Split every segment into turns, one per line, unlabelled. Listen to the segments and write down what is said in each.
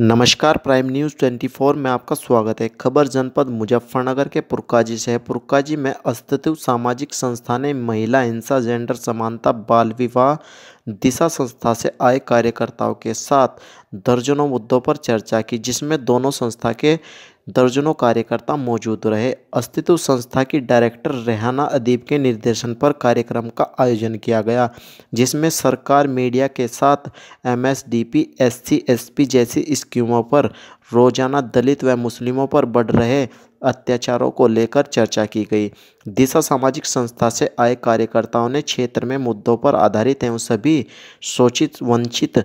नमस्कार prime news 24 में आपका स्वागत है खबर जनपद मुजफ्फरनगर के पुरकाजी से है पुरकाजी में अस्तित्व सामाजिक संस्था ने महिला हिंसा जेंडर समानता बाल विवाह दिशा संस्था से आए कार्यकर्ताओं के साथ दर्जनों मुद्दों पर चर्चा की जिसमें दोनों संस्था के दर्जनों कार्यकर्ता मौजूद रहे अस्तित्व संस्था की डायरेक्टर रेहाना अदीब के निर्देशन पर कार्यक्रम का आयोजन किया गया जिसमें सरकार मीडिया के साथ एमएसडीपी एससीएसपी जैसी स्कीमों पर रोजाना दलित व मुस्लिमों पर बढ़ रहे अत्याचारों को लेकर चर्चा की गई दिशा सामाजिक संस्था से आए कार्यकर्ताओं ने क्षेत्र में मुद्दों पर आधारित एवं सभी शोचित वंचित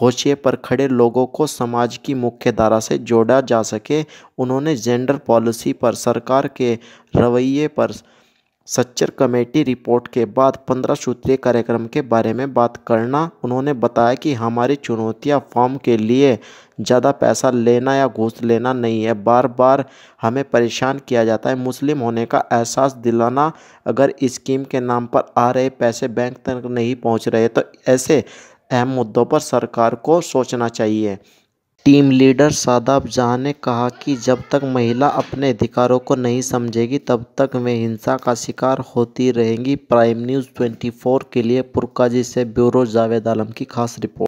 होशिये पर खड़े लोगों को समाज की मुख्य धारा से जोड़ा जा सके उन्होंने जेंडर पॉलिसी पर सरकार के रवैये पर सच्चर कमेटी रिपोर्ट के बाद पंद्रह सूत्रीय कार्यक्रम के बारे में बात करना उन्होंने बताया कि हमारी चुनौतियां फॉर्म के लिए ज़्यादा पैसा लेना या घूस लेना नहीं है बार बार हमें परेशान किया जाता है मुस्लिम होने का एहसास दिलाना अगर स्कीम के नाम पर आ रहे पैसे बैंक तक नहीं पहुँच रहे तो ऐसे अहम मुद्दों पर सरकार को सोचना चाहिए टीम लीडर शादाब जहाँ ने कहा कि जब तक महिला अपने अधिकारों को नहीं समझेगी तब तक वे हिंसा का शिकार होती रहेंगी प्राइम न्यूज़ ट्वेंटी फोर के लिए पुरकाजी से ब्यूरो जावेद आलम की खास रिपोर्ट